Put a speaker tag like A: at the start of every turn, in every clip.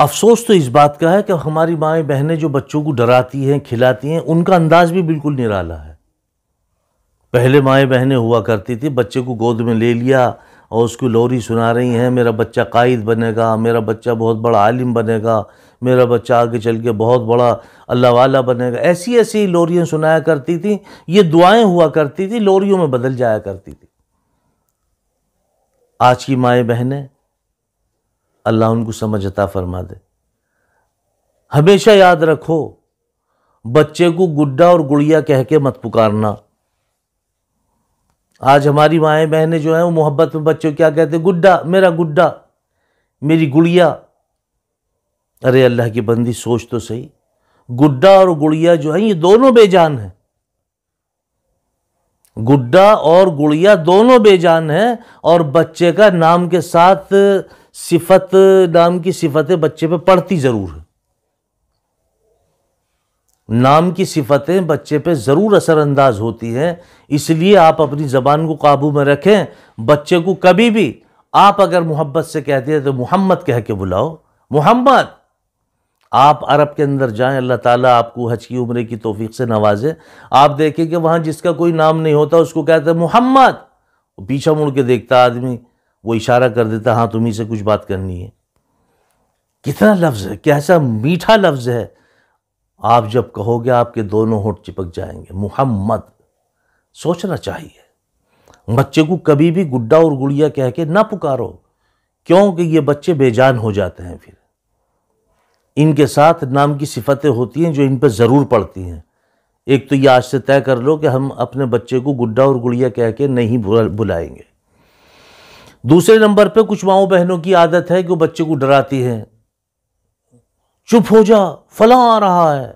A: अफसोस तो इस बात का है कि हमारी माएँ बहनें जो बच्चों को डराती हैं खिलाती हैं उनका अंदाज भी बिल्कुल निराला है पहले माएँ बहनें हुआ करती थी बच्चे को गोद में ले लिया और उसको लोरी सुना रही हैं मेरा बच्चा कायद बनेगा मेरा बच्चा बहुत बड़ा आलिम बनेगा मेरा बच्चा आगे चल के बहुत बड़ा अल्लाह वाला बनेगा ऐसी ऐसी लोरियाँ सुनाया करती थी ये दुआएं हुआ करती थी लोरियों में बदल जाया करती थी आज की माएँ बहनें अल्लाह उनको समझ अता फरमा दे हमेशा याद रखो बच्चे को गुड्डा और गुड़िया कह के मत पुकारना आज हमारी माएँ बहनें जो हैं वो मोहब्बत में बच्चों क्या कहते हैं गुड्डा मेरा गुड्डा मेरी गुड़िया अरे अल्लाह की बंदी सोच तो सही गुड्डा और गुड़िया जो है ये दोनों बेजान हैं गुड्डा और गुड़िया दोनों बेजान हैं और बच्चे का नाम के साथ सिफत नाम की सिफतें बच्चे पे पड़ती ज़रूर है नाम की सिफतें बच्चे पे ज़रूर असरअंदाज होती हैं इसलिए आप अपनी ज़बान को काबू में रखें बच्चे को कभी भी आप अगर मोहब्बत से कहते हैं तो मोहम्मद कह के बुलाओ मोहम्मद आप अरब के अंदर जाएं अल्लाह ताला आपको हज की उम्र की तोफीक से नवाजे आप देखें कि वहाँ जिसका कोई नाम नहीं होता उसको कहते हैं मोहम्मद पीछा मुड़ के देखता आदमी वो इशारा कर देता हाँ तुम्हें से कुछ बात करनी है कितना लफ्ज़ है कैसा मीठा लफ्ज़ है आप जब कहोगे आपके दोनों होठ चिपक जाएंगे मुहम्मद सोचना चाहिए बच्चे को कभी भी गुड्डा और गुड़िया कह के ना पुकारो क्योंकि ये बच्चे बेजान हो जाते हैं फिर इनके साथ नाम की सिफतें होती हैं जो इन पर ज़रूर पड़ती हैं एक तो ये आज से तय कर लो कि हम अपने बच्चे को गुड्डा और गुड़िया कह के नहीं बुलाएंगे दूसरे नंबर पे कुछ माओ बहनों की आदत है कि वो बच्चे को डराती है चुप हो जा फला आ रहा है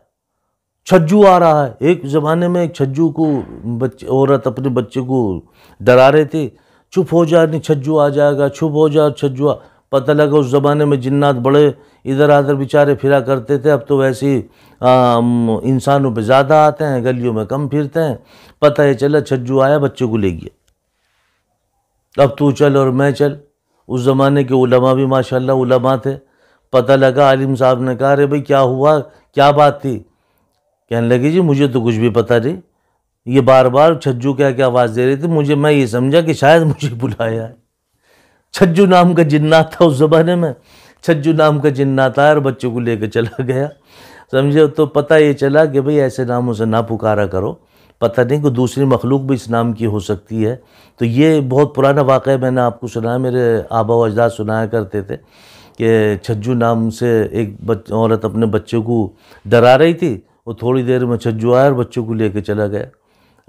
A: छज्जू आ रहा है एक ज़माने में एक छज्जू को बच्चे औरत अपने बच्चे को डरा रहे थे चुप हो जा नहीं छज्जू आ जाएगा चुप हो जा छज्जू आ पता लगा उस ज़माने में जिन्नात बड़े इधर उधर बेचारे फिरा करते थे अब तो वैसे इंसानों पे ज़्यादा आते हैं गलियों में कम फिरते हैं पता है चला छज्जू आया बच्चे को ले गया अब तू चल और मैं चल उस ज़माने के उलमा भी माशाल्लाह उलमा थे पता लगा आलिम साहब ने कहा अरे भाई क्या हुआ क्या बात थी कहने लगे जी मुझे तो कुछ भी पता नहीं ये बार बार छज्जू क्या क्या आवाज़ दे रही थी मुझे मैं ये समझा कि शायद मुझे बुलाया है छज्जू नाम का जिन्ना था उस ज़माने में छज्जू नाम का जिन्नात आया और बच्चों को लेकर चला गया समझे तो पता ये चला कि भाई ऐसे नामों से ना पुकारा करो पता नहीं को दूसरी मखलूक भी इस नाम की हो सकती है तो ये बहुत पुराना वाक़ मैंने आपको सुनाया मेरे आबा अजदाद सुनाया करते थे कि छज्जू नाम से एक बच औरत अपने बच्चे को डरा रही थी वो थोड़ी देर में छज्जू आया और बच्चों को कर चला गया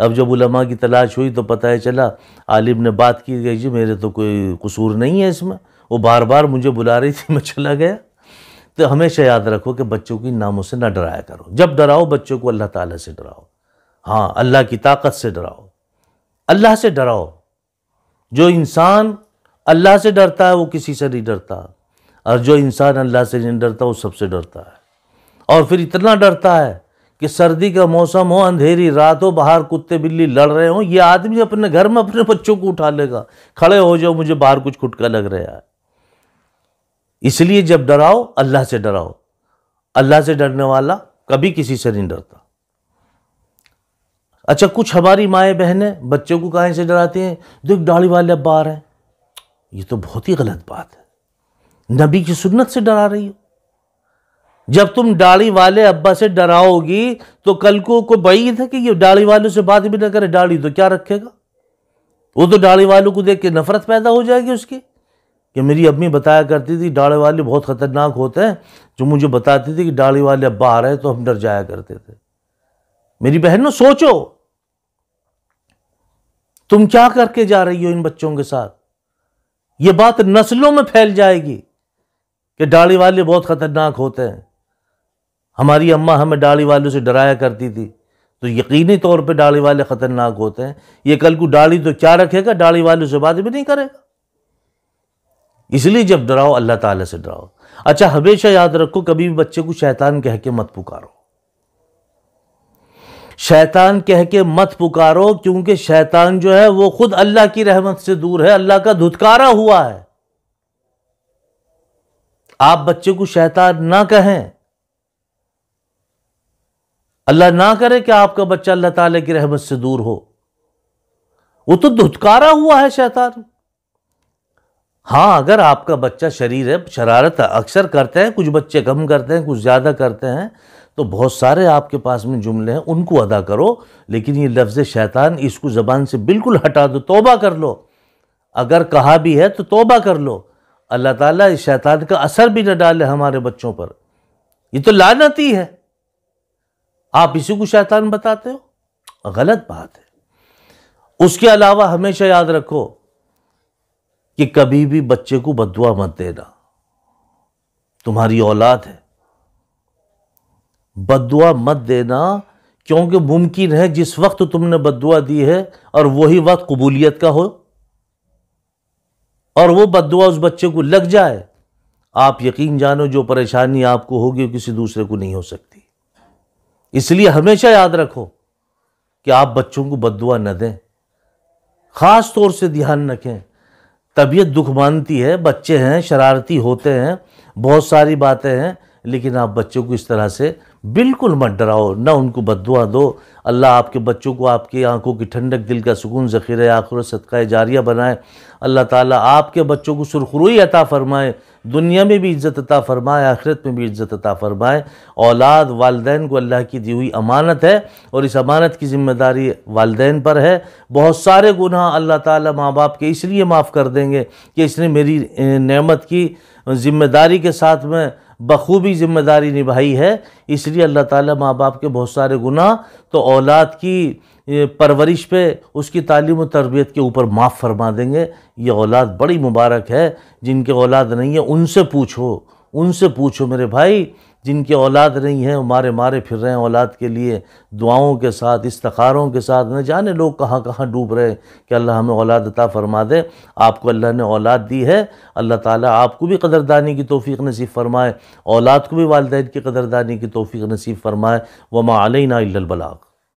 A: अब जब उलमा की तलाश हुई तो पता है चला आलिम ने बात की गई जी मेरे तो कोई कसूर नहीं है इसमें वो बार बार मुझे बुला रही थी मैं चला गया तो हमेशा याद रखो कि बच्चों की नामों से ना डराया करो जब डराओ बच्चों को अल्लाह ताला से डराओ हाँ अल्लाह की ताकत से डराओ अल्लाह से डराओ जो इंसान अल्लाह से डरता है वो किसी से नहीं डरता और जो इंसान अल्लाह से नहीं डरता वो सबसे डरता है और फिर इतना डरता है कि सर्दी का मौसम हो अंधेरी रात हो बाहर कुत्ते बिल्ली लड़ रहे हो ये आदमी अपने घर में अपने बच्चों को उठा लेगा खड़े हो जाओ मुझे बाहर कुछ खुटका लग रहा है इसलिए जब डराओ अल्लाह से डराओ अल्लाह से डरने वाला कभी किसी से नहीं डरता अच्छा कुछ हमारी माएँ बहनें बच्चों को कहाँ से डराती हैं देख दाढ़ी वाले आ रहे हैं ये तो बहुत ही गलत बात है नबी की सुन्नत से डरा रही हो जब तुम दाढ़ी वाले अब्बा से डराओगी तो कल को कोई बही था कि ये दाढ़ी वालों से बात भी ना करे दाढ़ी तो क्या रखेगा वो तो दाढ़ी वालों को देख के नफरत पैदा हो जाएगी उसकी कि मेरी अम्मी बताया करती थी दाढ़ी वाले बहुत ख़तरनाक होते हैं जो मुझे बताती थी कि दाढ़ी वाले अब्बा आ रहे हैं तो हम डर जाया करते थे मेरी बहन ना सोचो तुम क्या करके जा रही हो इन बच्चों के साथ ये बात नस्लों में फैल जाएगी कि डाली वाले बहुत ख़तरनाक होते हैं हमारी अम्मा हमें डाली वालों से डराया करती थी तो यकीनी तौर पे डाली वाले ख़तरनाक होते हैं ये कल को डाली तो क्या रखेगा डाली वालों से बात भी नहीं करेगा इसलिए जब डराओ अल्लाह ताला से डराओ अच्छा हमेशा याद रखो कभी भी बच्चे को शैतान कह के मत पुकारो शैतान कह के मत पुकारो क्योंकि शैतान जो है वो खुद अल्लाह की रहमत से दूर है अल्लाह का धुतकारा हुआ है आप बच्चे को शैतान ना कहें अल्लाह ना करे कि आपका बच्चा अल्लाह ताला की रहमत से दूर हो वो तो धुतकारा हुआ है शैतान हाँ अगर आपका बच्चा शरीर है शरारत अक्सर करते हैं कुछ बच्चे कम करते हैं कुछ ज़्यादा करते हैं तो बहुत सारे आपके पास में जुमले हैं उनको अदा करो लेकिन ये लफ्ज़ शैतान इसको ज़बान से बिल्कुल हटा दो तोबा कर लो अगर कहा भी है तो तोबा कर लो अल्लाह ताला इस शैतान का असर भी न डाले हमारे बच्चों पर ये तो लानत ही है आप इसी को शैतान बताते हो गलत बात है उसके अलावा हमेशा याद रखो कि कभी भी बच्चे को बदुआ मत देना तुम्हारी औलाद है बदुआ मत देना क्योंकि मुमकिन है जिस वक्त तुमने बदुआ दी है और वही वक्त कबूलियत का हो और वो बदुआ उस बच्चे को लग जाए आप यकीन जानो जो परेशानी आपको होगी किसी दूसरे को नहीं हो सकती इसलिए हमेशा याद रखो कि आप बच्चों को बदुआ न दें ख़ास तौर से ध्यान रखें तबीयत दुख मानती है बच्चे हैं शरारती होते हैं बहुत सारी बातें हैं लेकिन आप बच्चों को इस तरह से बिल्कुल मत डराओ ना उनको बदुआ दो अल्लाह आपके बच्चों को आपकी आंखों की ठंडक दिल का सुकून ज़ख़ीर आखिर सदका जारिया बनाए अल्लाह ताला आपके बच्चों को सुरखरुई अता फ़रमाए दुनिया में भी इज़्ज़त अता फ़रमाए आखिरत में भी इज़्ज़त अता फ़रमाए औलाद वालदेन को अल्लाह की दी हुई अमानत है और इस अमानत की ज़िम्मेदारी वालदेन पर है बहुत सारे गुनाह अल्लाह ताला माँ बाप के इसलिए माफ़ कर देंगे कि इसने मेरी नेमत की ज़िम्मेदारी के साथ में बखूबी ज़िम्मेदारी निभाई है इसलिए अल्लाह ताला माँ बाप के बहुत सारे गुनाह तो औलाद की परवरिश पे उसकी तालीम और तरबियत के ऊपर माफ़ फरमा देंगे ये औलाद बड़ी मुबारक है जिनके औलाद नहीं है उनसे पूछो उनसे पूछो मेरे भाई जिनकी औलाद नहीं है वो मारे मारे फिर रहे हैं औलाद के लिए दुआओं के साथ इस्तखारों के साथ न जाने लोग कहाँ कहाँ डूब रहे हैं कि अल्लाह हमें औलाद अता फरमा दे आपको अल्लाह ने औलाद दी है अल्लाह ताला आपको भी कदरदानी की तोफ़ी नसीब फ़रमाए औलाद को भी वालदे की कदरदानी की तोफ़ी नसीब फ़रमाए वमा अलैना बलाग